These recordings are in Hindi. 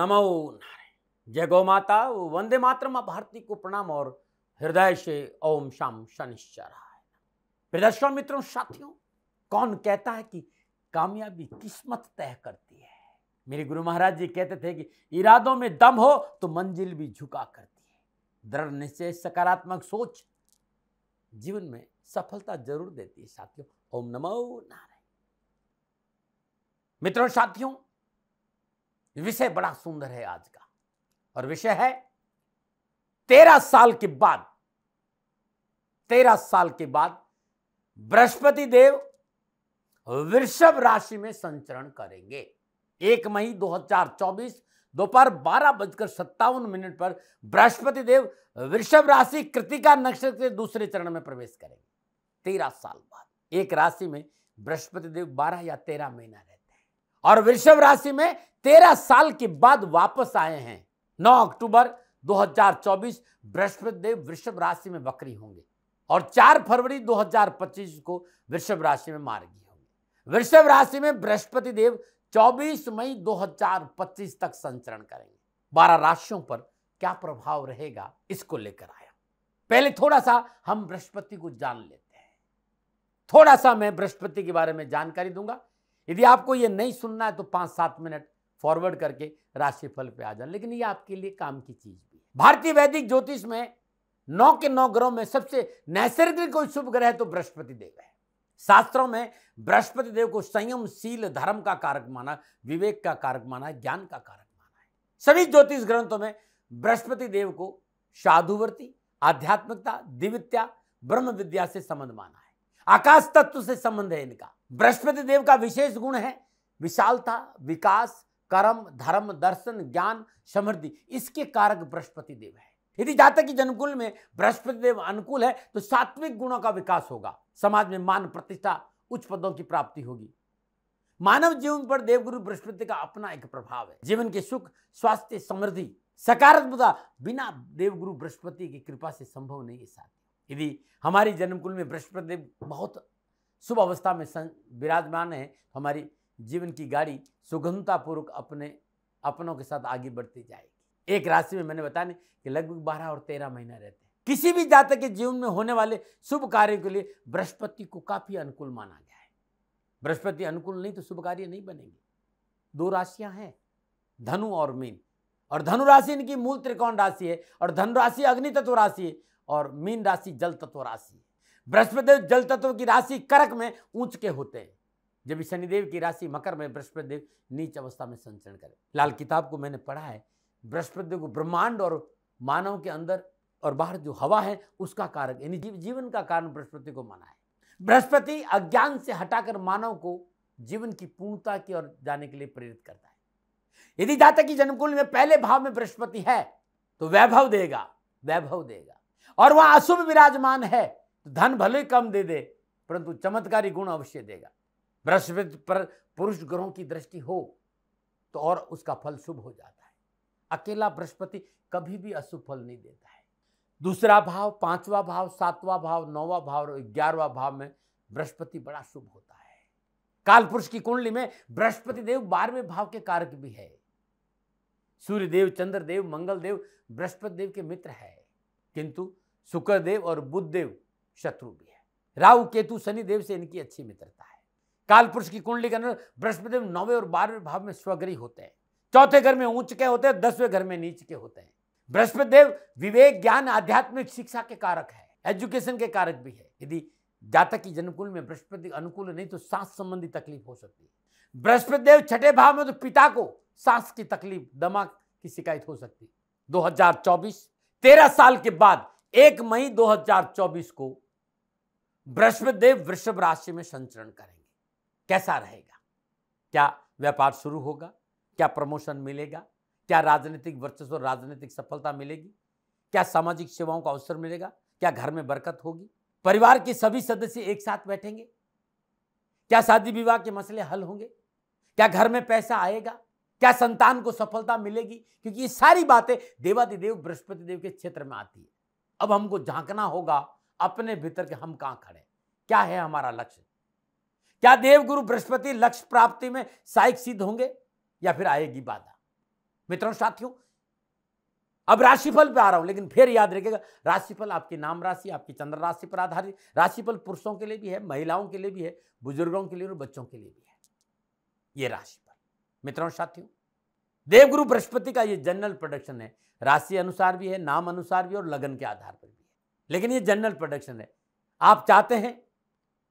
नमो नारायण जय गौ माता वंदे मातरम भारती को प्रणाम और हृदय से ओम शाम शनिश्चराय प्रदर्शन मित्रों साथियों कौन कहता है कि कामयाबी किस्मत तय करती है मेरे गुरु महाराज जी कहते थे कि इरादों में दम हो तो मंजिल भी झुका करती है दृढ़ निश्चय सकारात्मक सोच जीवन में सफलता जरूर देती है साथियों ओम नमो नारायण मित्रों साथियों विषय बड़ा सुंदर है आज का और विषय है तेरह साल के बाद तेरह साल के बाद बृहस्पति देव वृषभ राशि में संचरण करेंगे एक मई 2024 दोपहर बारह बजकर सत्तावन मिनट पर बृहस्पति देव वृषभ राशि कृतिका नक्षत्र के दूसरे चरण में प्रवेश करेंगे तेरह साल बाद एक राशि में बृहस्पति देव बारह या तेरह महीना रहे और वृषभ राशि में तेरह साल के बाद वापस आए हैं नौ अक्टूबर 2024 बृहस्पति देव वृषभ राशि में बकरी होंगे और चार फरवरी 2025 को वृषभ राशि में मार्गी होंगे वृषभ राशि में बृहस्पति देव 24 मई 2025 तक संचरण करेंगे बारह राशियों पर क्या प्रभाव रहेगा इसको लेकर आया पहले थोड़ा सा हम बृहस्पति को जान लेते हैं थोड़ा सा मैं बृहस्पति के बारे में जानकारी दूंगा यदि आपको ये नहीं सुनना है तो पाँच सात मिनट फॉरवर्ड करके राशिफल पे आ जाए लेकिन ये आपके लिए काम की चीज भी भारतीय वैदिक ज्योतिष में नौ के नौ ग्रहों में सबसे नैसर्गिक कोई शुभ ग्रह तो बृहस्पति देव है शास्त्रों में बृहस्पति देव को संयमशील धर्म का कारक माना विवेक का कारक माना है ज्ञान का कारक माना है सभी ज्योतिष ग्रंथों में बृहस्पति देव को साधुवर्ती आध्यात्मिकता दिव्यता ब्रह्म विद्या से संबंध माना है आकाश तत्व से संबंध है इनका बृहस्पति देव का विशेष गुण है विशालता विकास कर्म धर्म दर्शन ज्ञान समृद्धि इसके कारक बृहस्पति देव है यदि जातक की जनकुल में बृहस्पति देव अनुकूल है तो सात्विक गुणों का विकास होगा समाज में मान प्रतिष्ठा उच्च पदों की प्राप्ति होगी मानव जीवन पर देवगुरु बृहस्पति का अपना एक प्रभाव है जीवन के सुख स्वास्थ्य समृद्धि सकारात्मकता बिना देवगुरु बृहस्पति की कृपा से संभव नहीं है साथ यदि हमारी जन्मकुल में बृहस्पति देव बहुत शुभ अवस्था में विराजमान है हमारी जीवन की गाड़ी सुगमतापूर्वक अपने अपनों के साथ आगे बढ़ती जाएगी एक राशि में मैंने बताया कि लगभग बारह और तेरह महीना रहते हैं किसी भी जातक के जीवन में होने वाले शुभ कार्य के लिए बृहस्पति को काफी अनुकूल माना गया है बृहस्पति अनुकूल नहीं तो शुभ कार्य नहीं बनेंगे दो राशियां हैं धनु और मीन और धनु राशि इनकी मूल त्रिकोण राशि है और धनु राशि अग्नि तत्व राशि है और मीन राशि जल तत्व राशि है बृहस्पति जल तत्व की राशि करक में ऊंच के होते हैं जब शनिदेव की राशि मकर में बृहस्पति नीच अवस्था में संचरण करे लाल किताब को मैंने पढ़ा है बृहस्पति को ब्रह्मांड और मानव के अंदर और बाहर जो हवा है उसका कारक यानी जीवन का कारण बृहस्पति को माना है बृहस्पति अज्ञान से हटाकर मानव को जीवन की पूर्णता की ओर जाने के लिए प्रेरित करता है यदि जातक की जन्मकुल में पहले भाव में बृहस्पति है तो वैभव देगा वैभव देगा और वह अशुभ विराजमान है तो धन भले कम दे दे परंतु चमत्कारी गुण अवश्य देगा बृहस्पति पर पुरुष ग्रहों की दृष्टि हो तो और उसका फल शुभ हो जाता है अकेला बृहस्पति कभी भी अशुभ फल नहीं देता है दूसरा भाव पांचवा भाव सातवां भाव नौवा भाव और ग्यारहवा भाव में बृहस्पति बड़ा शुभ होता है काल पुरुष की कुंडली में बृहस्पति देव बारहवें भाव के कारक भी है सूर्य देव चंद्र देव मंगल देव बृहस्पति देव के मित्र है किंतु शुक्रदेव और बुद्ध देव शत्रु भी है राहु केतु देव से इनकी अच्छी मित्रता है काल पुरुष की कुंडली के अंदर बृहस्पतिदेव नौवे और बारहवें भाव में स्वग्रही होते हैं चौथे घर में ऊंच के होते हैं दसवें घर में नीच के होते हैं बृहस्पति देव विवेक ज्ञान आध्यात्मिक शिक्षा के कारक है एजुकेशन के कारक भी है यदि जातक की जन्मकुल में बृहस्पति अनुकूल नहीं तो सांस संबंधी तकलीफ हो सकती है बृहस्पति देव छठे भाव में तो पिता को सांस की तकलीफ दमा की शिकायत हो सकती है 2024 13 साल के बाद एक मई 2024 को बृहस्पतिदेव वृषभ राशि में संचरण करेंगे कैसा रहेगा क्या व्यापार शुरू होगा क्या प्रमोशन मिलेगा क्या राजनीतिक वर्चस्व और राजनीतिक सफलता मिलेगी क्या सामाजिक सेवाओं का अवसर मिलेगा क्या घर में बरकत होगी परिवार के सभी सदस्य एक साथ बैठेंगे क्या शादी विवाह के मसले हल होंगे क्या घर में पैसा आएगा क्या संतान को सफलता मिलेगी क्योंकि ये सारी बातें देवादिदेव बृहस्पति देव के क्षेत्र में आती है अब हमको झांकना होगा अपने भीतर के हम कहां खड़े क्या है हमारा लक्ष्य क्या देवगुरु बृहस्पति लक्ष्य प्राप्ति में सहायक सिद्ध होंगे या फिर आएगी बाधा मित्रों साथियों अब राशिफल पे आ रहा हूं लेकिन फिर याद रखिएगा राशिफल आपकी नाम राशि आपकी चंद्र राशि पर आधारित राशिफल पुरुषों के लिए भी है महिलाओं के लिए भी है बुजुर्गों के लिए और बच्चों के लिए भी है यह राशिफल मित्रों साथियों देवगुरु बृहस्पति का यह जनरल प्रोडक्शन है राशि अनुसार भी है नाम अनुसार भी और लगन के आधार पर भी लेकिन ये जनरल प्रोडक्शन है आप चाहते हैं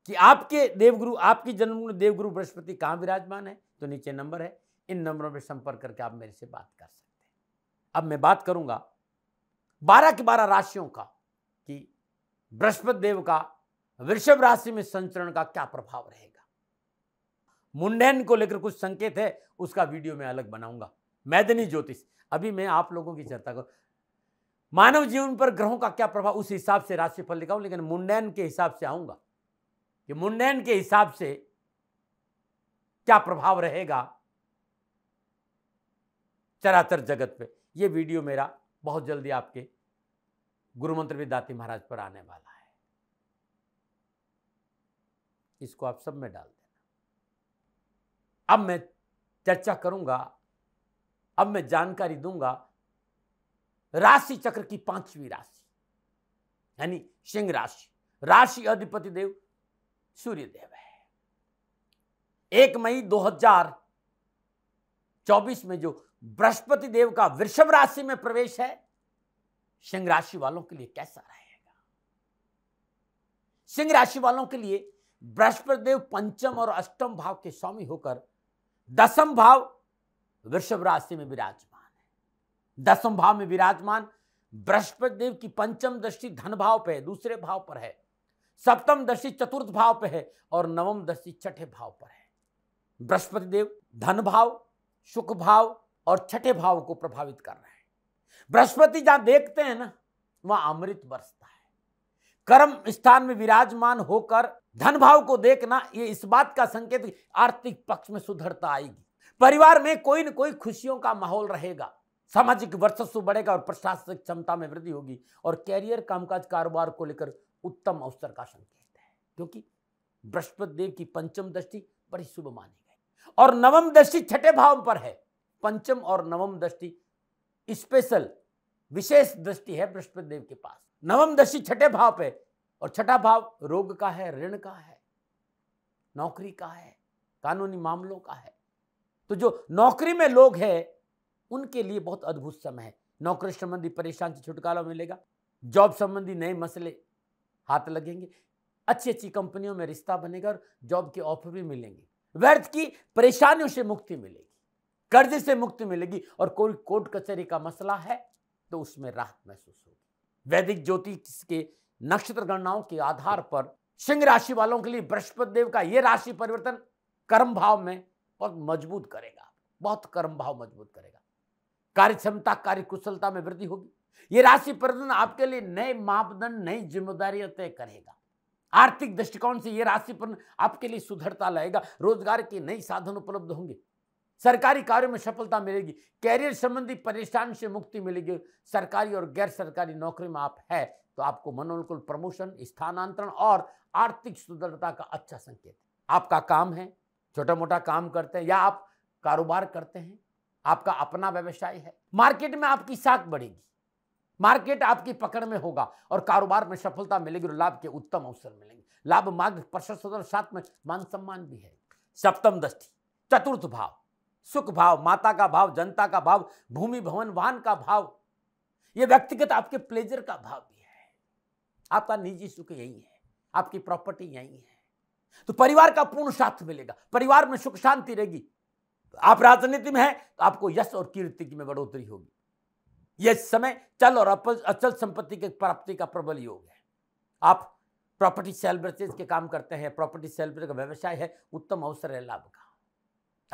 कि आपके देवगुरु आपकी जन्म देवगुरु बृहस्पति कहाँ विराजमान है तो नीचे नंबर है इन नंबरों पर संपर्क करके आप मेरे से बात कर सकते हैं अब मैं बात करूंगा बारह की बारह राशियों का कि बृहस्पति देव का वृषभ राशि में संचरण का क्या प्रभाव रहेगा मुंडन को लेकर कुछ संकेत है उसका वीडियो मैं अलग बनाऊंगा मैदनी ज्योतिष अभी मैं आप लोगों की चर्चा करूँ मानव जीवन पर ग्रहों का क्या प्रभाव उस हिसाब से राशिफल लिखाऊं लेकिन मुंडन के हिसाब से आऊंगा कि मुंडन के हिसाब से क्या प्रभाव रहेगा चराचर जगत पे ये वीडियो मेरा बहुत जल्दी आपके गुरु मंत्र विद्यार्थी महाराज पर आने वाला है इसको आप सब में डाल देना अब मैं चर्चा करूंगा अब मैं जानकारी दूंगा राशि चक्र की पांचवी राशि यानी सिंह राशि राशि अधिपति देव सूर्यदेव है एक मई 2024 में जो बृहस्पति देव का वृषभ राशि में प्रवेश है सिंह राशि वालों के लिए कैसा रहेगा सिंह राशि वालों के लिए बृहस्पति देव पंचम और अष्टम भाव के स्वामी होकर दसम भाव वृषभ राशि में विराजमान दसम भाव में विराजमान बृहस्पति देव की पंचम दृष्टि धन भाव पर है दूसरे भाव पर है सप्तम दृष्टि चतुर्थ भाव पर है और नवम दृष्टि छठे भाव पर है बृहस्पति देव धन भाव सुख भाव और छठे भाव को प्रभावित कर रहे हैं बृहस्पति जहां देखते हैं ना वहां अमृत बरसता है कर्म स्थान में विराजमान होकर धन भाव को देखना ये इस बात का संकेत आर्थिक पक्ष में सुधरता आएगी परिवार में कोई न कोई खुशियों का माहौल रहेगा सामाजिक वर्चस्व बढ़ेगा और प्रशासनिक क्षमता में वृद्धि होगी और कैरियर कामकाज कारोबार को लेकर उत्तम अवसर का संकेत है क्योंकि बृहस्पति देव की पंचम दृष्टि बड़ी शुभ मानी गई और नवम दृष्टि छठे भाव पर है पंचम और नवम दृष्टि स्पेशल विशेष दृष्टि है बृहस्पति देव के पास नवम दृष्टि छठे भाव पे और छठा भाव रोग का है ऋण का है नौकरी का है कानूनी मामलों का है तो जो नौकरी में लोग हैं उनके लिए बहुत अद्भुत समय है नौकरी संबंधी परेशान से छुटकारा मिलेगा जॉब संबंधी नए मसले हाथ लगेंगे अच्छी अच्छी कंपनियों में रिश्ता बनेगा और जॉब के ऑफर भी मिलेंगे व्यर्थ की परेशानियों से मुक्ति मिलेगी कर्ज से मुक्ति मिलेगी और कोई कोर्ट कचहरी का मसला है तो उसमें राहत महसूस होगी वैदिक ज्योतिष के नक्षत्र गणनाओं के आधार पर सिंह राशि वालों के लिए बृहस्पति देव का यह राशि परिवर्तन कर्म भाव में बहुत मजबूत करेगा बहुत कर्म भाव मजबूत करेगा कार्यक्षमता कार्य कुशलता में वृद्धि होगी ये राशि प्रबंधन आपके लिए नए मापदंड नई जिम्मेदारियां तय करेगा आर्थिक दृष्टिकोण से यह राशि पर आपके लिए सुधरता लाएगा रोजगार के नए साधन उपलब्ध होंगे सरकारी कार्यों में सफलता मिलेगी कैरियर संबंधी परेशान से मुक्ति मिलेगी सरकारी और गैर सरकारी नौकरी में आप है तो आपको मनोनुकूल प्रमोशन स्थानांतरण और आर्थिक सुदृढ़ता का अच्छा संकेत आपका काम है छोटा मोटा काम करते हैं या आप कारोबार करते हैं आपका अपना व्यवसाय है मार्केट में आपकी साख बढ़ेगी मार्केट आपकी पकड़ में होगा और कारोबार में सफलता मिलेगी और लाभ के उत्तम अवसर मिलेंगे लाभ मार्ग प्रशस्त साथ में मान सम्मान भी है सप्तम दृष्टि चतुर्थ भाव सुख भाव माता का भाव जनता का भाव भूमि भवन वाहन का भाव यह व्यक्तिगत आपके प्लेजर का भाव भी है आपका निजी सुख यही है आपकी प्रॉपर्टी यही है तो परिवार का पूर्ण साथ मिलेगा परिवार में सुख शांति रहेगी आप राजनीति में हैं तो आपको यश और कीर्ति की में बढ़ोतरी होगी यह समय चल और अचल संपत्ति की प्राप्ति का प्रबल योग है आप प्रॉपर्टी सेलिब्रेटेज के काम करते हैं प्रॉपर्टी सेलिब्रेट का व्यवसाय है उत्तम अवसर है लाभ का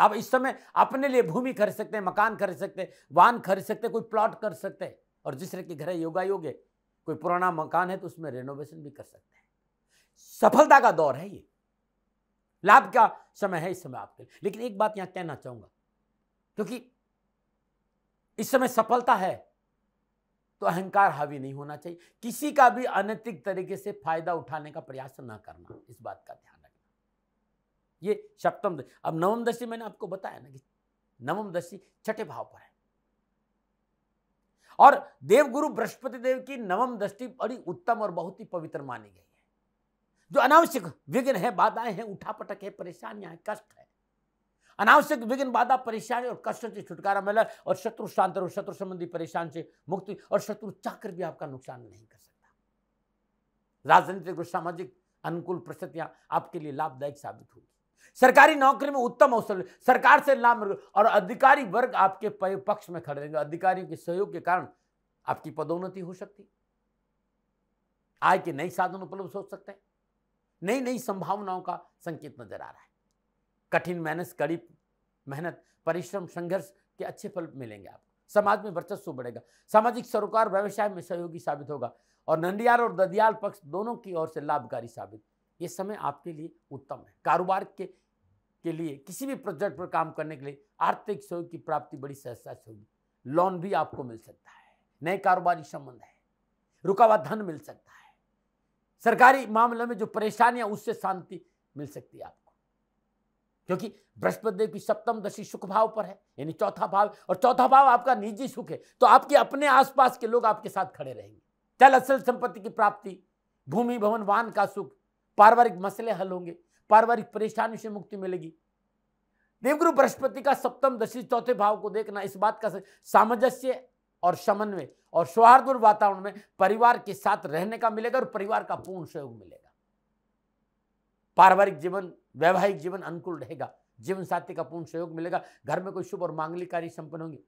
आप इस समय अपने लिए भूमि खरीद सकते हैं मकान खरीद सकते हैं वाहन खरीद सकते हैं कोई प्लॉट कर सकते हैं और जिस तरह के घर है योगा योग है कोई पुराना मकान है तो उसमें रेनोवेशन भी कर सकते हैं सफलता का दौर है ये लाभ का समय है इस समय आपके लिए लेकिन एक बात यहां कहना चाहूंगा क्योंकि इस समय सफलता है तो अहंकार हावी नहीं होना चाहिए किसी का भी अनैतिक तरीके से फायदा उठाने का प्रयास ना करना इस बात का ध्यान रखना ये सप्तम अब नवम दशी मैंने आपको बताया ना कि नवम दशी छठे भाव पर है और देवगुरु बृहस्पति देव की नवम दृष्टि बड़ी उत्तम और बहुत ही पवित्र मानी गई जो अनावश्यक विघ्न है बाधाएं हैं उठापटक है परेशानियां हैं कष्ट है अनावश्यक विघ्न बाधा परेशानी और कष्ट से छुटकारा मिला और शत्रु शांत और शत्रु संबंधी परेशान से मुक्ति और शत्रु चक्र भी आपका नुकसान नहीं कर सकता राजनीतिक और सामाजिक अनुकूल परिस्थितियां आपके लिए लाभदायक साबित होगी सरकारी नौकरी में उत्तम अवसर सरकार से लाभ और अधिकारी वर्ग आपके पक्ष में खड़े रहेंगे अधिकारियों के सहयोग के कारण आपकी पदोन्नति हो सकती आय के नए साधन उपलब्ध हो सकते हैं नई नई संभावनाओं का संकेत नजर आ रहा है कठिन मेहनत कड़ी मेहनत परिश्रम संघर्ष के अच्छे फल मिलेंगे आपको समाज में वर्चस्व बढ़ेगा सामाजिक सरोकार व्यवसाय में सहयोगी साबित होगा और नंदियाल और ददियाल पक्ष दोनों की ओर से लाभकारी साबित ये समय आपके लिए उत्तम है कारोबार के के लिए किसी भी प्रोजेक्ट पर काम करने के लिए आर्थिक सहयोग की प्राप्ति बड़ी सहजता से होगी लोन भी आपको मिल सकता है नए कारोबारी संबंध है रुका हुआ धन मिल सकता है सरकारी मामले में जो परेशानियां उससे शांति मिल सकती है आपको क्योंकि बृहस्पति देव की सप्तम दशी सुख भाव पर है यानी चौथा भाव और चौथा भाव आपका निजी सुख है तो आपके अपने आसपास के लोग आपके साथ खड़े रहेंगे चल असल संपत्ति की प्राप्ति भूमि भवन वाहन का सुख पारिवारिक मसले हल होंगे पारिवारिक परेशानियों से मुक्ति मिलेगी देवगुरु बृहस्पति का सप्तम दशी चौथे भाव को देखना इस बात का सामंजस्य और समन्वय और सौहार्द वातावरण में परिवार के साथ रहने का मिलेगा और परिवार का पूर्ण सहयोग मिलेगा पारिवारिक जीवन वैवाहिक जीवन अनुकूल रहेगा जीवन साथी का पूर्ण सहयोग मिलेगा घर में कोई शुभ और मांगलिक कार्य संपन्न होंगे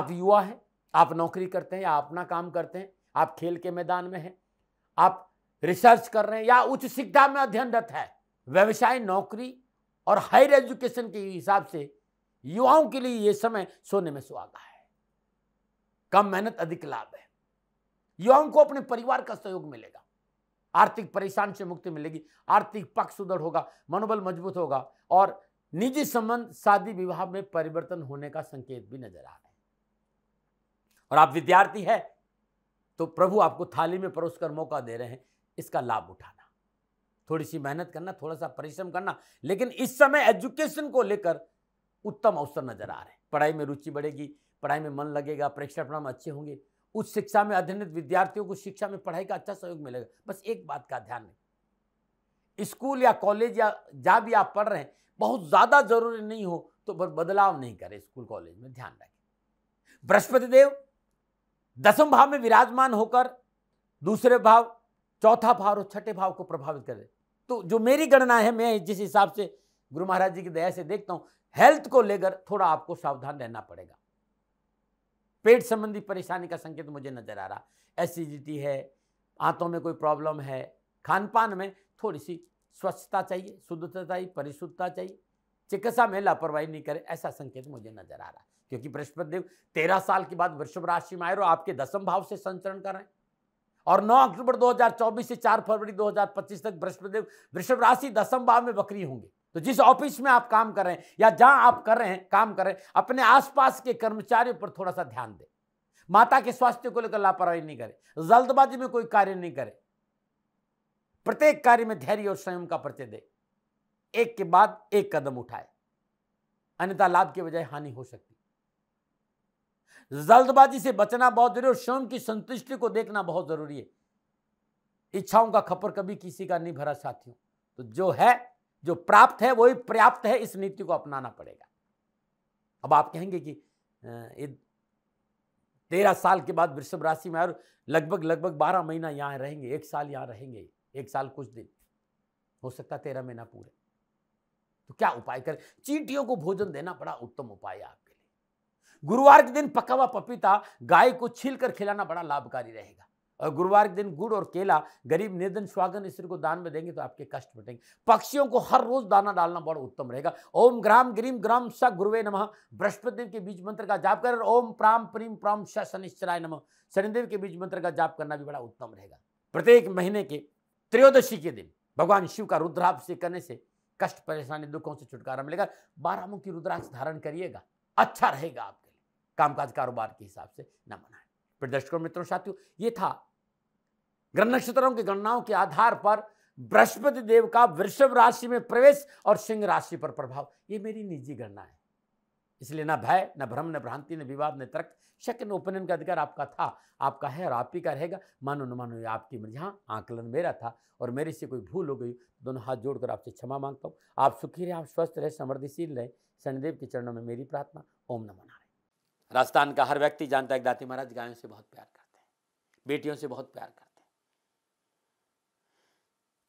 आप युवा हैं आप नौकरी करते हैं या अपना काम करते हैं आप खेल के मैदान में हैं आप रिसर्च कर रहे हैं या उच्च शिक्षा में अध्ययनरत है व्यवसाय नौकरी और हायर एजुकेशन के हिसाब से युवाओं के लिए ये समय सोने में सुहागा है कम मेहनत अधिक लाभ है युवाओं को अपने परिवार का सहयोग मिलेगा आर्थिक परेशान से मुक्ति मिलेगी आर्थिक पक्ष सुदृढ़ होगा मनोबल मजबूत होगा और निजी संबंध शादी विवाह में परिवर्तन होने का संकेत भी नजर आ रहा है और आप विद्यार्थी है तो प्रभु आपको थाली में परोस कर मौका दे रहे हैं इसका लाभ उठाना थोड़ी सी मेहनत करना थोड़ा सा परिश्रम करना लेकिन इस समय एजुकेशन को लेकर उत्तम अवसर नजर आ रहे हैं पढ़ाई में रुचि बढ़ेगी पढ़ाई में मन लगेगा परीक्षा परिणाम अच्छे होंगे उच्च शिक्षा में अध्ययनित विद्यार्थियों को शिक्षा में पढ़ाई का अच्छा सहयोग मिलेगा बस एक बात का ध्यान रखें स्कूल या कॉलेज या जहाँ भी आप पढ़ रहे हैं बहुत ज़्यादा जरूरी नहीं हो तो बदलाव नहीं करें स्कूल कॉलेज में ध्यान रखें बृहस्पति देव दसम भाव में विराजमान होकर दूसरे भाव चौथा भाव और छठे भाव को प्रभावित करें तो जो मेरी गणना है मैं जिस हिसाब से गुरु महाराज जी की दया से देखता हूँ हेल्थ को लेकर थोड़ा आपको सावधान रहना पड़ेगा पेट संबंधी परेशानी का संकेत मुझे नज़र आ रहा एसिडिटी है आंतों में कोई प्रॉब्लम है खान पान में थोड़ी सी स्वच्छता चाहिए शुद्धता चाहिए परिशुद्धता चाहिए चिकित्सा में लापरवाही नहीं करें ऐसा संकेत मुझे नज़र आ रहा है क्योंकि बृहस्पति देव तेरह साल के बाद वृषभ राशि में आए और आपके दसम भाव से संचरण कर रहे हैं और 9 अक्टूबर 2024 से 4 फरवरी 2025 तक बृहस्पति देव वृषभ राशि दसम भाव में बकरी होंगे तो जिस ऑफिस में आप काम कर रहे हैं या जहां आप कर रहे हैं काम कर रहे हैं अपने आसपास के कर्मचारियों पर थोड़ा सा ध्यान दें माता के स्वास्थ्य को लेकर लापरवाही नहीं करें जल्दबाजी में कोई कार्य नहीं करें प्रत्येक कार्य में धैर्य और संयम का परिचय दे एक के बाद एक कदम उठाए अन्यथा लाभ के बजाय हानि हो सकती जल्दबाजी से बचना बहुत जरूरी और स्वयं की संतुष्टि को देखना बहुत जरूरी है इच्छाओं का खपर कभी किसी का नहीं भरा साथियों तो जो है जो प्राप्त है वही पर्याप्त है इस नीति को अपनाना पड़ेगा अब आप कहेंगे कि ये तेरह साल के बाद वृषभ राशि में और लगभग लगभग बारह महीना यहाँ रहेंगे एक साल यहाँ रहेंगे एक साल कुछ दिन हो सकता है तेरह महीना पूरे तो क्या उपाय करें चींटियों को भोजन देना बड़ा उत्तम उपाय है आपके लिए गुरुवार के दिन पका हुआ पपीता गाय को छील कर खिलाना बड़ा लाभकारी रहेगा गुरुवार के दिन गुड़ और केला गरीब निर्धन स्वागन स्त्री को दान में देंगे तो आपके कष्ट मिटेंगे पक्षियों को हर रोज दाना डालना बड़ा उत्तम रहेगा ओम ग्राम ग्रीम ग्राम स गुरुवे नम बृहस्पतिदेव के बीच मंत्र का जाप कर ओम प्राम प्रीम प्राम स शनिश्चराय नम शनिदेव के बीच मंत्र का जाप करना भी बड़ा उत्तम रहेगा प्रत्येक महीने के त्रयोदशी के दिन भगवान शिव का रुद्राभिषेक करने से कष्ट परेशानी दुखों से छुटकारा मिलेगा बारह मुखी रुद्राक्ष धारण करिएगा अच्छा रहेगा आपके लिए कामकाज कारोबार के हिसाब से न मनाएं प्रदर्शकों मित्रों साथियों ये था ग्रह नक्षत्रों की गणनाओं के आधार पर बृहस्पति देव का वृषभ राशि में प्रवेश और सिंह राशि पर प्रभाव ये मेरी निजी गणना है इसलिए ना भय न भ्रम न भ्रांति न विवाद न तर्क शक न उपनयन का अधिकार आपका था आपका है और आप ही का रहेगा मानो न मानो आपकी मर्जी हाँ आंकलन मेरा था और मेरे से कोई भूल हो गई दोनों हाथ जोड़कर आपसे क्षमा मांगता हूँ आप सुखी रहें आप स्वस्थ रहें समृद्धिशील रहें शनिदेव के चरणों में मेरी प्रार्थना ओम नमो नारायण राजस्थान का हर व्यक्ति जानता है दाती महाराज गायों से बहुत प्यार करते हैं बेटियों से बहुत प्यार करते हैं